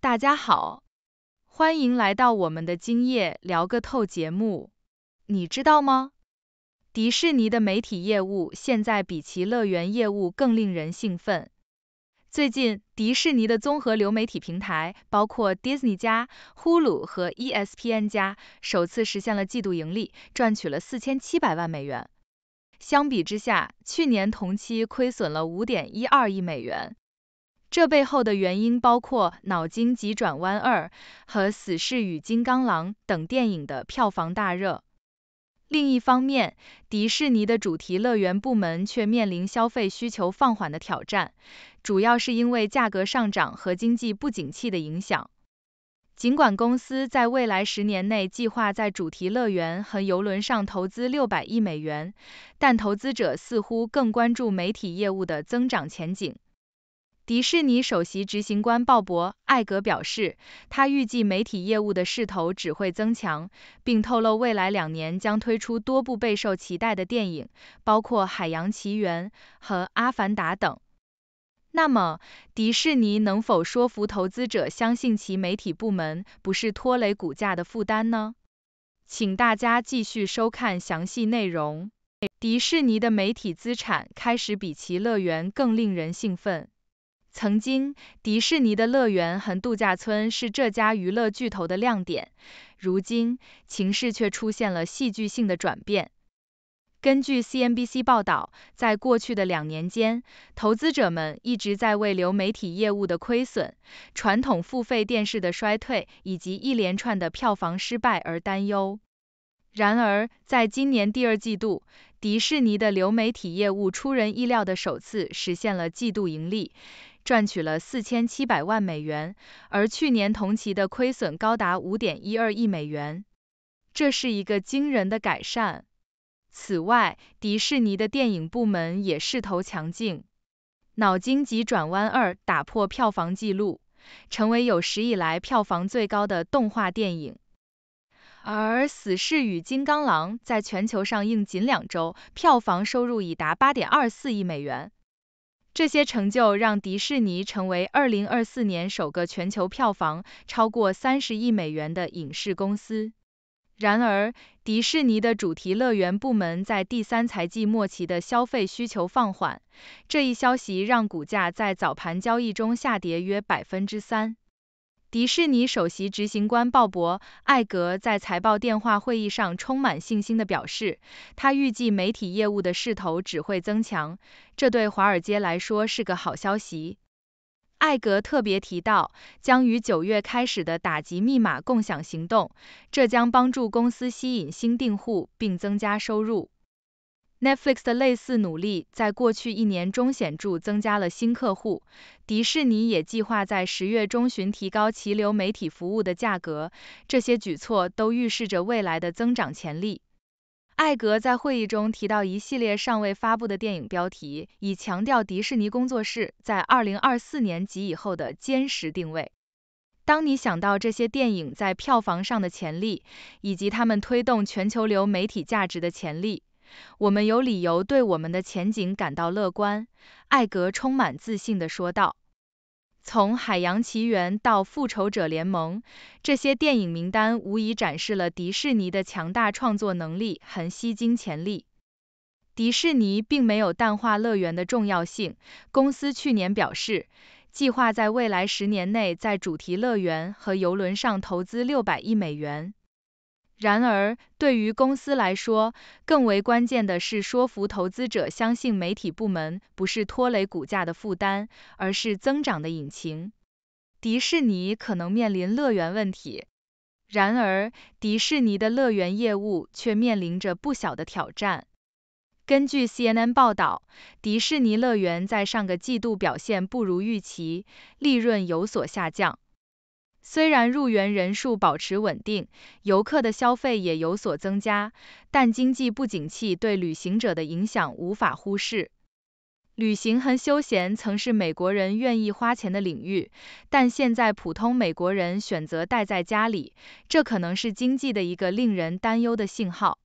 大家好，欢迎来到我们的今夜聊个透节目。你知道吗？迪士尼的媒体业务现在比其乐园业务更令人兴奋。最近，迪士尼的综合流媒体平台，包括 Disney 加、Hulu 和 ESPN 加，首次实现了季度盈利，赚取了四千七百万美元。相比之下，去年同期亏损了五点一二亿美元。这背后的原因包括《脑筋急转弯二》和《死侍与金刚狼》等电影的票房大热。另一方面，迪士尼的主题乐园部门却面临消费需求放缓的挑战，主要是因为价格上涨和经济不景气的影响。尽管公司在未来十年内计划在主题乐园和游轮上投资六百亿美元，但投资者似乎更关注媒体业务的增长前景。迪士尼首席执行官鲍勃·艾格表示，他预计媒体业务的势头只会增强，并透露未来两年将推出多部备受期待的电影，包括《海洋奇缘》和《阿凡达》等。那么，迪士尼能否说服投资者相信其媒体部门不是拖累股价的负担呢？请大家继续收看详细内容。迪士尼的媒体资产开始比其乐园更令人兴奋。曾经，迪士尼的乐园和度假村是这家娱乐巨头的亮点。如今，形势却出现了戏剧性的转变。根据 CNBC 报道，在过去的两年间，投资者们一直在为流媒体业务的亏损、传统付费电视的衰退以及一连串的票房失败而担忧。然而，在今年第二季度，迪士尼的流媒体业务出人意料地首次实现了季度盈利。赚取了四千七百万美元，而去年同期的亏损高达五点一二亿美元，这是一个惊人的改善。此外，迪士尼的电影部门也势头强劲，《脑筋急转弯二》打破票房纪录，成为有史以来票房最高的动画电影，而《死侍与金刚狼》在全球上映仅两周，票房收入已达八点二四亿美元。这些成就让迪士尼成为2024年首个全球票房超过30亿美元的影视公司。然而，迪士尼的主题乐园部门在第三财季末期的消费需求放缓，这一消息让股价在早盘交易中下跌约百分之三。迪士尼首席执行官鲍勃·艾格在财报电话会议上充满信心地表示，他预计媒体业务的势头只会增强，这对华尔街来说是个好消息。艾格特别提到，将于九月开始的打击密码共享行动，这将帮助公司吸引新订户并增加收入。Netflix 的类似努力在过去一年中显著增加了新客户。迪士尼也计划在十月中旬提高其流媒体服务的价格。这些举措都预示着未来的增长潜力。艾格在会议中提到一系列尚未发布的电影标题，以强调迪士尼工作室在2024年及以后的坚实定位。当你想到这些电影在票房上的潜力，以及它们推动全球流媒体价值的潜力，我们有理由对我们的前景感到乐观，艾格充满自信地说道。从《海洋奇缘》到《复仇者联盟》，这些电影名单无疑展示了迪士尼的强大创作能力和吸金潜力。迪士尼并没有淡化乐园的重要性，公司去年表示，计划在未来十年内在主题乐园和游轮上投资600亿美元。然而，对于公司来说，更为关键的是说服投资者相信媒体部门不是拖累股价的负担，而是增长的引擎。迪士尼可能面临乐园问题，然而迪士尼的乐园业务却面临着不小的挑战。根据 CNN 报道，迪士尼乐园在上个季度表现不如预期，利润有所下降。虽然入园人数保持稳定，游客的消费也有所增加，但经济不景气对旅行者的影响无法忽视。旅行和休闲曾是美国人愿意花钱的领域，但现在普通美国人选择待在家里，这可能是经济的一个令人担忧的信号。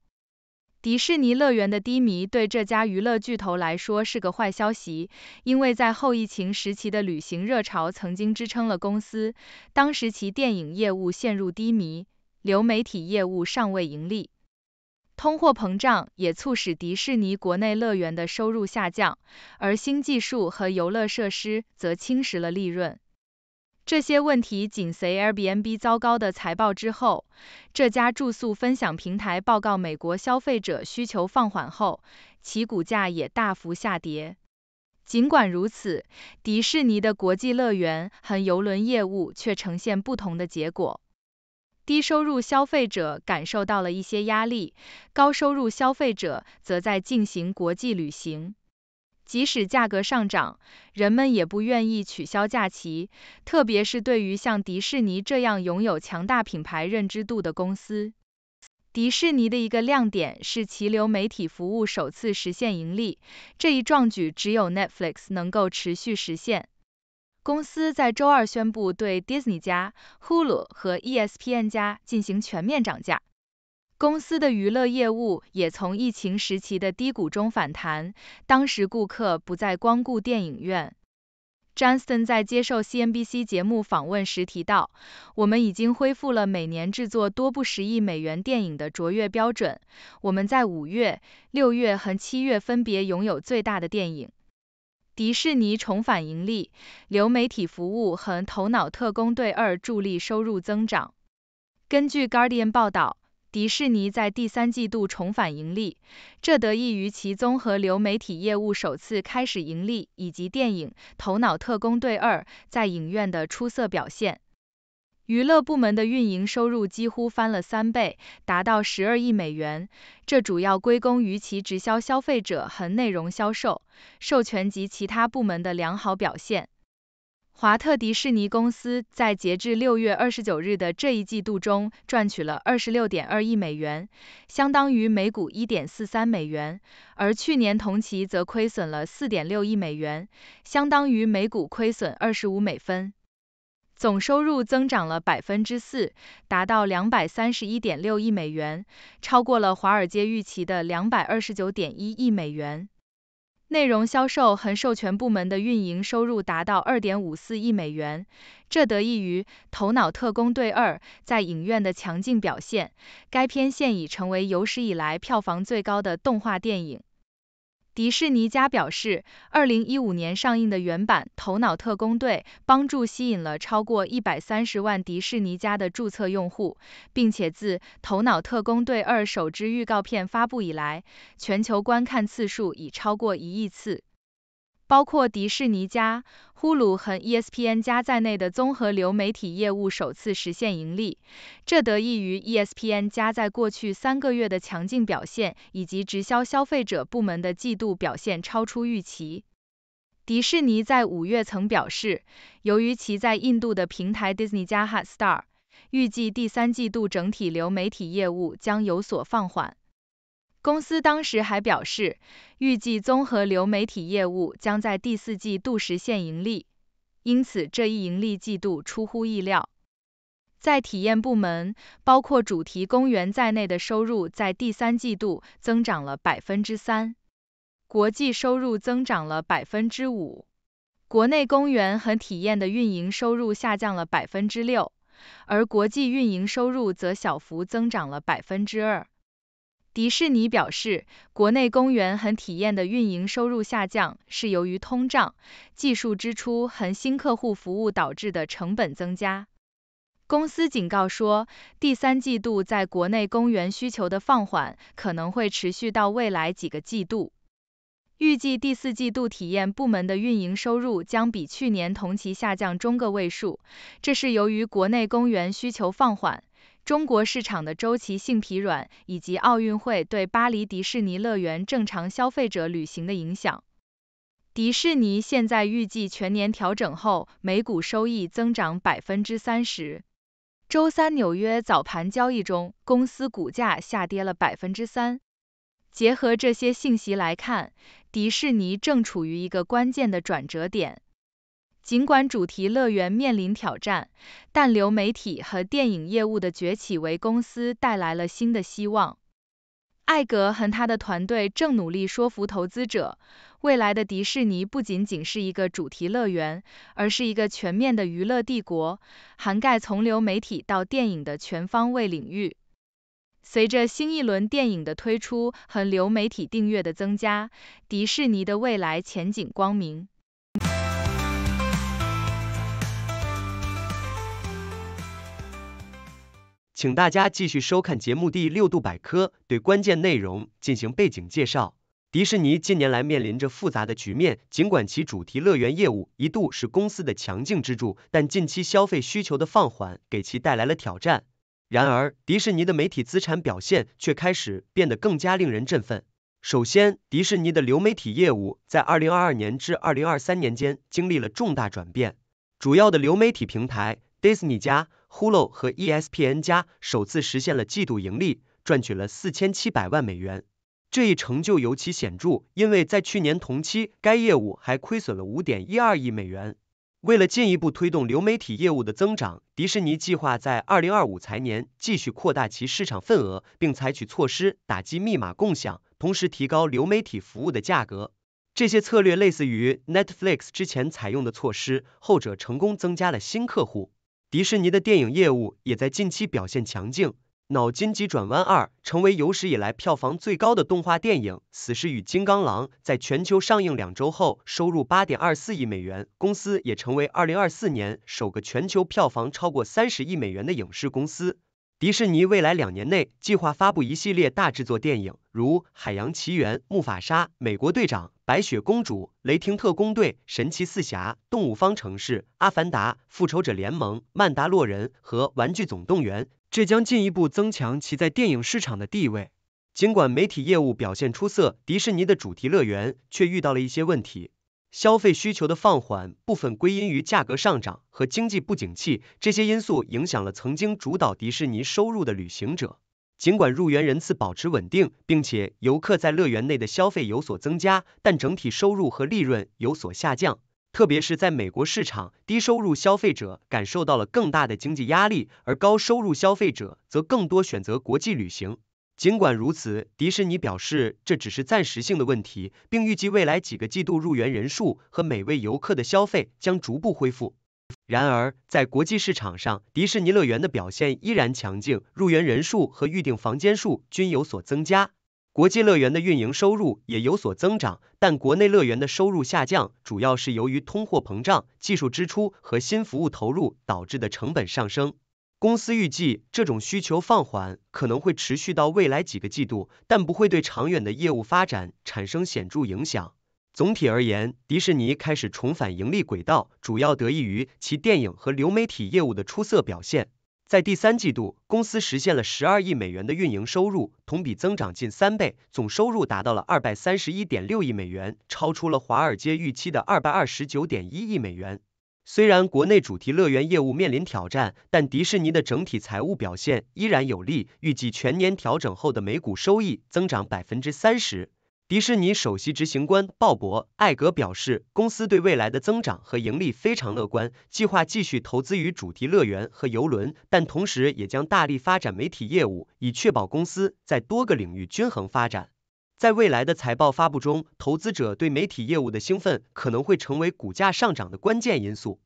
迪士尼乐园的低迷对这家娱乐巨头来说是个坏消息，因为在后疫情时期的旅行热潮曾经支撑了公司。当时其电影业务陷入低迷，流媒体业务尚未盈利，通货膨胀也促使迪士尼国内乐园的收入下降，而新技术和游乐设施则侵蚀了利润。这些问题紧随 Airbnb 糟糕的财报之后。这家住宿分享平台报告美国消费者需求放缓后，其股价也大幅下跌。尽管如此，迪士尼的国际乐园和游轮业务却呈现不同的结果。低收入消费者感受到了一些压力，高收入消费者则在进行国际旅行。即使价格上涨，人们也不愿意取消假期，特别是对于像迪士尼这样拥有强大品牌认知度的公司。迪士尼的一个亮点是其流媒体服务首次实现盈利，这一壮举只有 Netflix 能够持续实现。公司在周二宣布对 Disney+、Hulu 和 ESPN+ 进行全面涨价。公司的娱乐业务也从疫情时期的低谷中反弹。当时顾客不再光顾电影院。j h n s o n 在接受 CNBC 节目访问时提到：“我们已经恢复了每年制作多部十亿美元电影的卓越标准。我们在五月、六月和七月分别拥有最大的电影。”迪士尼重返盈利，流媒体服务和《头脑特工队二》助力收入增长。根据 Guardian 报道。迪士尼在第三季度重返盈利，这得益于其综合流媒体业务首次开始盈利，以及电影《头脑特工队2》在影院的出色表现。娱乐部门的运营收入几乎翻了三倍，达到十二亿美元，这主要归功于其直销消费者和内容销售、授权及其他部门的良好表现。华特迪士尼公司在截至六月二十九日的这一季度中赚取了二十六点二亿美元，相当于每股一点四三美元，而去年同期则亏损了四点六亿美元，相当于每股亏损二十五美分。总收入增长了百分之四，达到两百三十一点六亿美元，超过了华尔街预期的两百二十九点一亿美元。内容销售和授权部门的运营收入达到2.54亿美元，这得益于《头脑特工队2》在影院的强劲表现。该片现已成为有史以来票房最高的动画电影。迪士尼加表示，2015年上映的原版《头脑特工队》帮助吸引了超过130万迪士尼加的注册用户，并且自《头脑特工队二》首支预告片发布以来，全球观看次数已超过1亿次。包括迪士尼加、呼鲁和 ESPN 加在内的综合流媒体业务首次实现盈利，这得益于 ESPN 加在过去三个月的强劲表现，以及直销消费者部门的季度表现超出预期。迪士尼在五月曾表示，由于其在印度的平台 Disney 加 Hotstar，预计第三季度整体流媒体业务将有所放缓。公司当时还表示，预计综合流媒体业务将在第四季度实现盈利，因此这一盈利季度出乎意料。在体验部门，包括主题公园在内的收入在第三季度增长了百分之三，国际收入增长了百分之五，国内公园和体验的运营收入下降了百分之六，而国际运营收入则小幅增长了百分之二。迪士尼表示，国内公园和体验的运营收入下降是由于通胀、技术支出和新客户服务导致的成本增加。公司警告说，第三季度在国内公园需求的放缓可能会持续到未来几个季度。预计第四季度体验部门的运营收入将比去年同期下降中个位数，这是由于国内公园需求放缓。中国市场的周期性疲软，以及奥运会对巴黎迪士尼乐园正常消费者旅行的影响，迪士尼现在预计全年调整后每股收益增长百分之三十。周三纽约早盘交易中，公司股价下跌了百分之三。结合这些信息来看，迪士尼正处于一个关键的转折点。尽管主题乐园面临挑战，但流媒体和电影业务的崛起为公司带来了新的希望。艾格和他的团队正努力说服投资者，未来的迪士尼不仅仅是一个主题乐园，而是一个全面的娱乐帝国，涵盖从流媒体到电影的全方位领域。随着新一轮电影的推出和流媒体订阅的增加，迪士尼的未来前景光明。请大家继续收看节目第六度百科，对关键内容进行背景介绍。迪士尼近年来面临着复杂的局面，尽管其主题乐园业务一度是公司的强劲支柱，但近期消费需求的放缓给其带来了挑战。然而，迪士尼的媒体资产表现却开始变得更加令人振奋。首先，迪士尼的流媒体业务在二零二二年至二零二三年间经历了重大转变，主要的流媒体平台 Disney 加。Hulu 和 ESPN 加首次实现了季度盈利，赚取了4700万美元。这一成就尤其显著，因为在去年同期，该业务还亏损了5.12亿美元。为了进一步推动流媒体业务的增长，迪士尼计划在2025财年继续扩大其市场份额，并采取措施打击密码共享，同时提高流媒体服务的价格。这些策略类似于 Netflix 之前采用的措施，后者成功增加了新客户。迪士尼的电影业务也在近期表现强劲，《脑筋急转弯二》成为有史以来票房最高的动画电影，《死侍与金刚狼》在全球上映两周后收入8.24亿美元，公司也成为2024年首个全球票房超过30亿美元的影视公司。迪士尼未来两年内计划发布一系列大制作电影，如《海洋奇缘》、《木法沙》、《美国队长》。白雪公主、雷霆特工队、神奇四侠、动物方程式》《阿凡达、复仇者联盟、曼达洛人和玩具总动员，这将进一步增强其在电影市场的地位。尽管媒体业务表现出色，迪士尼的主题乐园却遇到了一些问题。消费需求的放缓部分归因于价格上涨和经济不景气，这些因素影响了曾经主导迪士尼收入的旅行者。尽管入园人次保持稳定，并且游客在乐园内的消费有所增加，但整体收入和利润有所下降。特别是在美国市场，低收入消费者感受到了更大的经济压力，而高收入消费者则更多选择国际旅行。尽管如此，迪士尼表示这只是暂时性的问题，并预计未来几个季度入园人数和每位游客的消费将逐步恢复。然而，在国际市场上，迪士尼乐园的表现依然强劲，入园人数和预订房间数均有所增加。国际乐园的运营收入也有所增长，但国内乐园的收入下降，主要是由于通货膨胀、技术支出和新服务投入导致的成本上升。公司预计，这种需求放缓可能会持续到未来几个季度，但不会对长远的业务发展产生显著影响。总体而言，迪士尼开始重返盈利轨道，主要得益于其电影和流媒体业务的出色表现。在第三季度，公司实现了十二亿美元的运营收入，同比增长近三倍，总收入达到了二百三十一点六亿美元，超出了华尔街预期的二百二十九点一亿美元。虽然国内主题乐园业务面临挑战，但迪士尼的整体财务表现依然有利，预计全年调整后的每股收益增长百分之三十。迪士尼首席执行官鲍勃·艾格表示，公司对未来的增长和盈利非常乐观，计划继续投资于主题乐园和游轮，但同时也将大力发展媒体业务，以确保公司在多个领域均衡发展。在未来的财报发布中，投资者对媒体业务的兴奋可能会成为股价上涨的关键因素。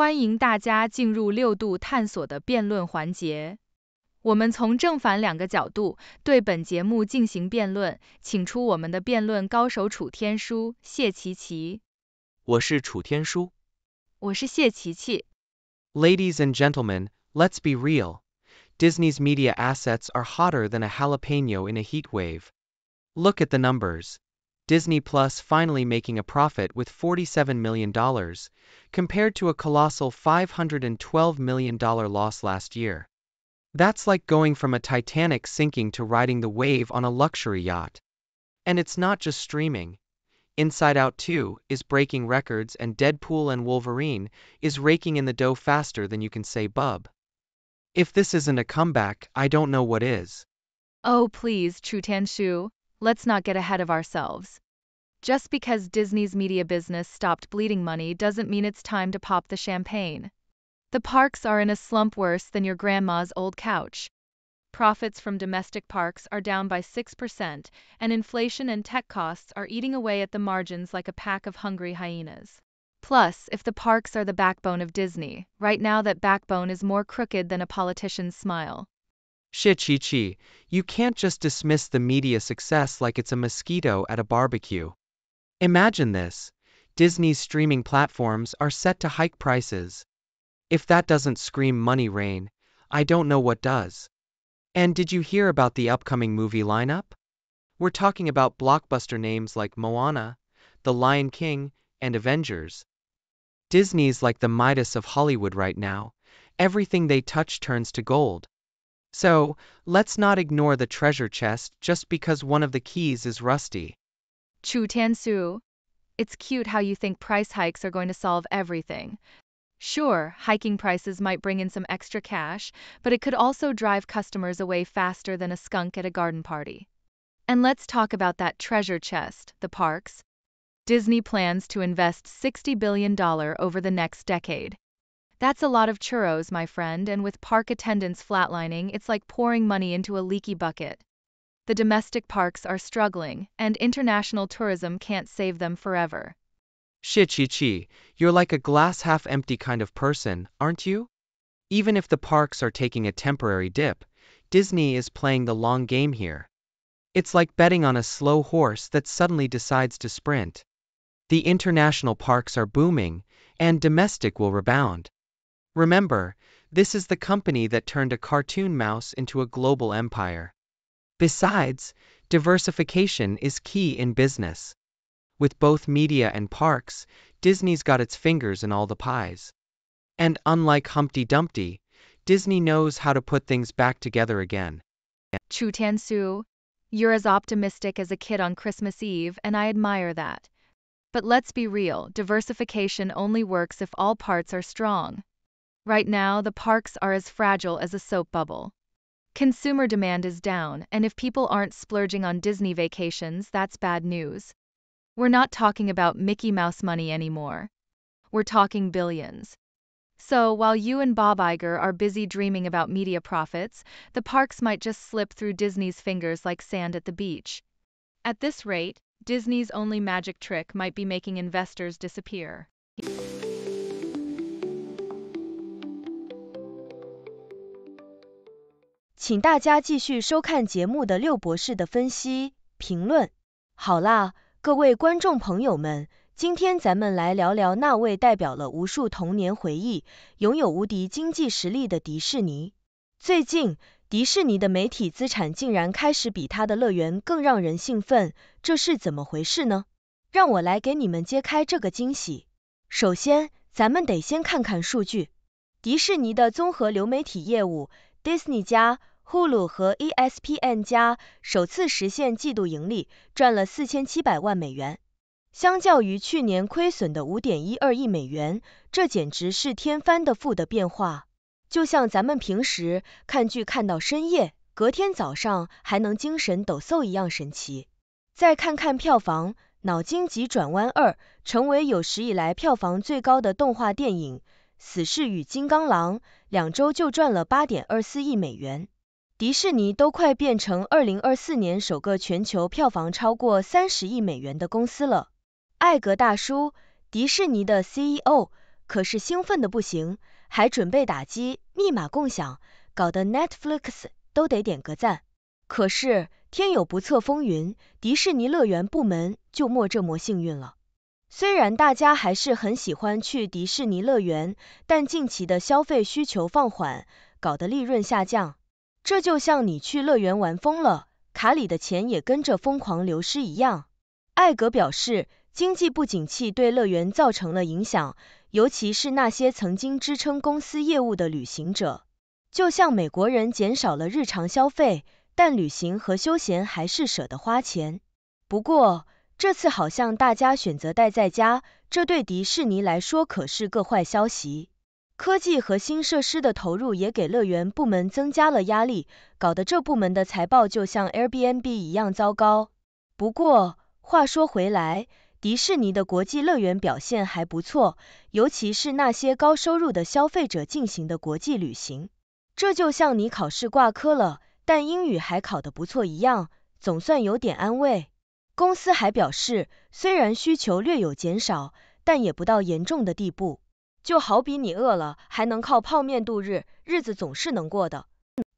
欢迎大家进入六度探索的辩论环节。我们从正反两个角度对本节目进行辩论，请出我们的辩论高手楚天舒、谢琪琪。我是楚天舒。我是谢琪琪。Ladies and gentlemen, let's be real. Disney's media assets are hotter than a jalapeno in a heat wave. Look at the numbers. Disney Plus finally making a profit with $47 million, compared to a colossal $512 million loss last year. That's like going from a Titanic sinking to riding the wave on a luxury yacht. And it's not just streaming. Inside Out 2 is breaking records and Deadpool and Wolverine is raking in the dough faster than you can say bub. If this isn't a comeback, I don't know what is. Oh please, Chu Shu let's not get ahead of ourselves. Just because Disney's media business stopped bleeding money doesn't mean it's time to pop the champagne. The parks are in a slump worse than your grandma's old couch. Profits from domestic parks are down by 6%, and inflation and tech costs are eating away at the margins like a pack of hungry hyenas. Plus, if the parks are the backbone of Disney, right now that backbone is more crooked than a politician's smile. Chichi, you can't just dismiss the media success like it's a mosquito at a barbecue. Imagine this. Disney's streaming platforms are set to hike prices. If that doesn't scream money rain, I don't know what does. And did you hear about the upcoming movie lineup? We're talking about blockbuster names like Moana, The Lion King, and Avengers. Disney's like the Midas of Hollywood right now. Everything they touch turns to gold. So, let's not ignore the treasure chest just because one of the keys is rusty. Chu Tansu, it's cute how you think price hikes are going to solve everything. Sure, hiking prices might bring in some extra cash, but it could also drive customers away faster than a skunk at a garden party. And let's talk about that treasure chest, the parks. Disney plans to invest $60 billion over the next decade, that's a lot of churros, my friend, and with park attendance flatlining, it's like pouring money into a leaky bucket. The domestic parks are struggling, and international tourism can't save them forever. Shit, Chi Chi, you're like a glass half empty kind of person, aren't you? Even if the parks are taking a temporary dip, Disney is playing the long game here. It's like betting on a slow horse that suddenly decides to sprint. The international parks are booming, and domestic will rebound. Remember, this is the company that turned a cartoon mouse into a global empire. Besides, diversification is key in business. With both media and parks, Disney's got its fingers in all the pies. And unlike Humpty Dumpty, Disney knows how to put things back together again. Chu Tansu, you're as optimistic as a kid on Christmas Eve, and I admire that. But let's be real, diversification only works if all parts are strong. Right now, the parks are as fragile as a soap bubble. Consumer demand is down, and if people aren't splurging on Disney vacations, that's bad news. We're not talking about Mickey Mouse money anymore. We're talking billions. So, while you and Bob Iger are busy dreaming about media profits, the parks might just slip through Disney's fingers like sand at the beach. At this rate, Disney's only magic trick might be making investors disappear. 请大家继续收看节目的六博士的分析评论。好啦，各位观众朋友们，今天咱们来聊聊那位代表了无数童年回忆、拥有无敌经济实力的迪士尼。最近，迪士尼的媒体资产竟然开始比它的乐园更让人兴奋，这是怎么回事呢？让我来给你们揭开这个惊喜。首先，咱们得先看看数据。迪士尼的综合流媒体业务 Disney 加呼噜和 ESPN 加首次实现季度盈利，赚了四千七百万美元，相较于去年亏损的五点一二亿美元，这简直是天翻的覆的变化。就像咱们平时看剧看到深夜，隔天早上还能精神抖擞一样神奇。再看看票房，《脑筋急转弯二》成为有史以来票房最高的动画电影，《死侍与金刚狼》两周就赚了八点二四亿美元。迪士尼都快变成二零二四年首个全球票房超过三十亿美元的公司了，艾格大叔，迪士尼的 CEO，可是兴奋的不行，还准备打击密码共享，搞得 Netflix 都得点个赞。可是天有不测风云，迪士尼乐园部门就没这么幸运了。虽然大家还是很喜欢去迪士尼乐园，但近期的消费需求放缓，搞得利润下降。这就像你去乐园玩疯了，卡里的钱也跟着疯狂流失一样。艾格表示，经济不景气对乐园造成了影响，尤其是那些曾经支撑公司业务的旅行者。就像美国人减少了日常消费，但旅行和休闲还是舍得花钱。不过，这次好像大家选择待在家，这对迪士尼来说可是个坏消息。科技和新设施的投入也给乐园部门增加了压力，搞得这部门的财报就像 Airbnb 一样糟糕。不过话说回来，迪士尼的国际乐园表现还不错，尤其是那些高收入的消费者进行的国际旅行。这就像你考试挂科了，但英语还考得不错一样，总算有点安慰。公司还表示，虽然需求略有减少，但也不到严重的地步。就好比你饿了，还能靠泡面度日，日子总是能过的。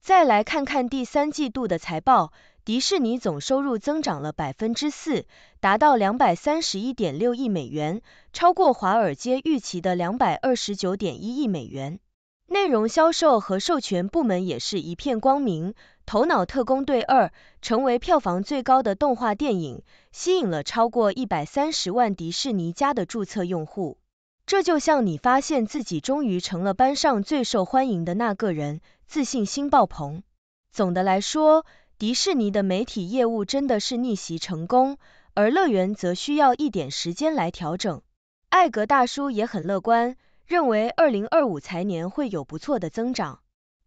再来看看第三季度的财报，迪士尼总收入增长了百分之四，达到两百三十一点六亿美元，超过华尔街预期的两百二十九点一亿美元。内容销售和授权部门也是一片光明，《头脑特工队二》成为票房最高的动画电影，吸引了超过一百三十万迪士尼家的注册用户。这就像你发现自己终于成了班上最受欢迎的那个人，自信心爆棚。总的来说，迪士尼的媒体业务真的是逆袭成功，而乐园则需要一点时间来调整。艾格大叔也很乐观，认为2025财年会有不错的增长。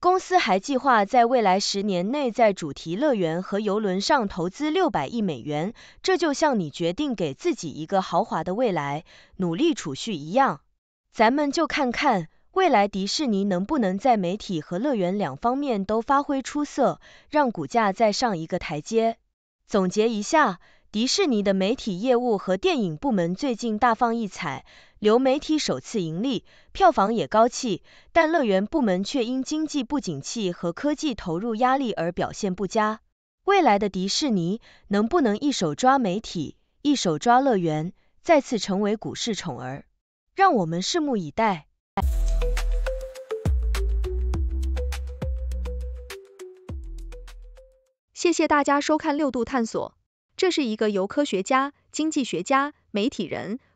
公司还计划在未来十年内在主题乐园和游轮上投资六百亿美元，这就像你决定给自己一个豪华的未来，努力储蓄一样。咱们就看看未来迪士尼能不能在媒体和乐园两方面都发挥出色，让股价再上一个台阶。总结一下，迪士尼的媒体业务和电影部门最近大放异彩。流媒体首次盈利，票房也高气，但乐园部门却因经济不景气和科技投入压力而表现不佳。未来的迪士尼能不能一手抓媒体，一手抓乐园，再次成为股市宠儿？让我们拭目以待。谢谢大家收看六度探索，这是一个由科学家、经济学家、媒体人。